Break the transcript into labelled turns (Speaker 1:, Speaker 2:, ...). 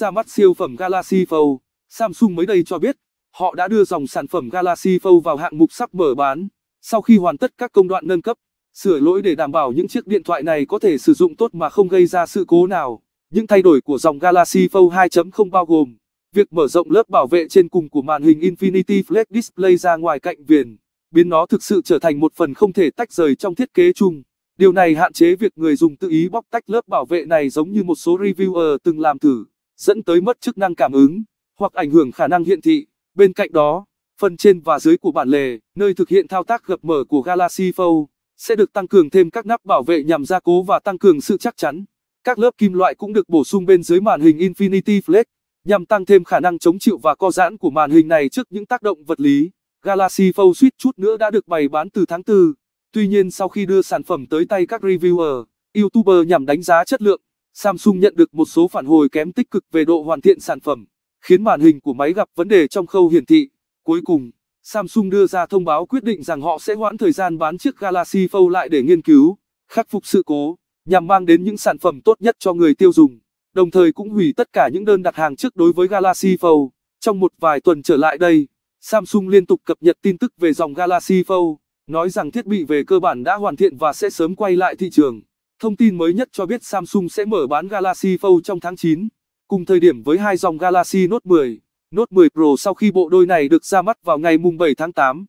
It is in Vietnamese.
Speaker 1: ra mắt siêu phẩm Galaxy Fold, Samsung mới đây cho biết, họ đã đưa dòng sản phẩm Galaxy Fold vào hạng mục sắp mở bán, sau khi hoàn tất các công đoạn nâng cấp, sửa lỗi để đảm bảo những chiếc điện thoại này có thể sử dụng tốt mà không gây ra sự cố nào. Những thay đổi của dòng Galaxy Fold 2.0 bao gồm việc mở rộng lớp bảo vệ trên cùng của màn hình Infinity Flex Display ra ngoài cạnh viền, biến nó thực sự trở thành một phần không thể tách rời trong thiết kế chung. Điều này hạn chế việc người dùng tự ý bóc tách lớp bảo vệ này giống như một số reviewer từng làm thử dẫn tới mất chức năng cảm ứng hoặc ảnh hưởng khả năng hiện thị. Bên cạnh đó, phần trên và dưới của bản lề, nơi thực hiện thao tác gập mở của Galaxy Fold, sẽ được tăng cường thêm các nắp bảo vệ nhằm gia cố và tăng cường sự chắc chắn. Các lớp kim loại cũng được bổ sung bên dưới màn hình Infinity Flex, nhằm tăng thêm khả năng chống chịu và co giãn của màn hình này trước những tác động vật lý. Galaxy Fold suýt chút nữa đã được bày bán từ tháng 4. Tuy nhiên sau khi đưa sản phẩm tới tay các reviewer, YouTuber nhằm đánh giá chất lượng, Samsung nhận được một số phản hồi kém tích cực về độ hoàn thiện sản phẩm, khiến màn hình của máy gặp vấn đề trong khâu hiển thị. Cuối cùng, Samsung đưa ra thông báo quyết định rằng họ sẽ hoãn thời gian bán chiếc Galaxy Fold lại để nghiên cứu, khắc phục sự cố, nhằm mang đến những sản phẩm tốt nhất cho người tiêu dùng, đồng thời cũng hủy tất cả những đơn đặt hàng trước đối với Galaxy Fold. Trong một vài tuần trở lại đây, Samsung liên tục cập nhật tin tức về dòng Galaxy Fold, nói rằng thiết bị về cơ bản đã hoàn thiện và sẽ sớm quay lại thị trường. Thông tin mới nhất cho biết Samsung sẽ mở bán Galaxy Fold trong tháng 9, cùng thời điểm với hai dòng Galaxy Note 10, Note 10 Pro sau khi bộ đôi này được ra mắt vào ngày mùng 7 tháng 8.